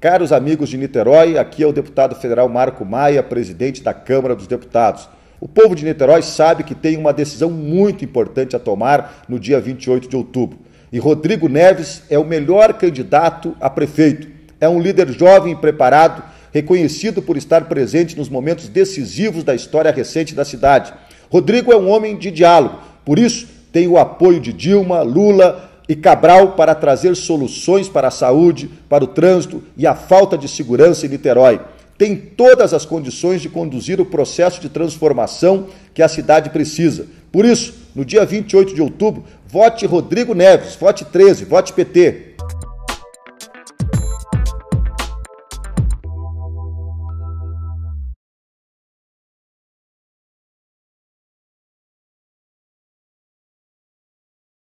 Caros amigos de Niterói, aqui é o deputado federal Marco Maia, presidente da Câmara dos Deputados. O povo de Niterói sabe que tem uma decisão muito importante a tomar no dia 28 de outubro. E Rodrigo Neves é o melhor candidato a prefeito. É um líder jovem e preparado, reconhecido por estar presente nos momentos decisivos da história recente da cidade. Rodrigo é um homem de diálogo, por isso tem o apoio de Dilma, Lula, e Cabral para trazer soluções para a saúde, para o trânsito e a falta de segurança em Niterói. Tem todas as condições de conduzir o processo de transformação que a cidade precisa. Por isso, no dia 28 de outubro, vote Rodrigo Neves, vote 13, vote PT.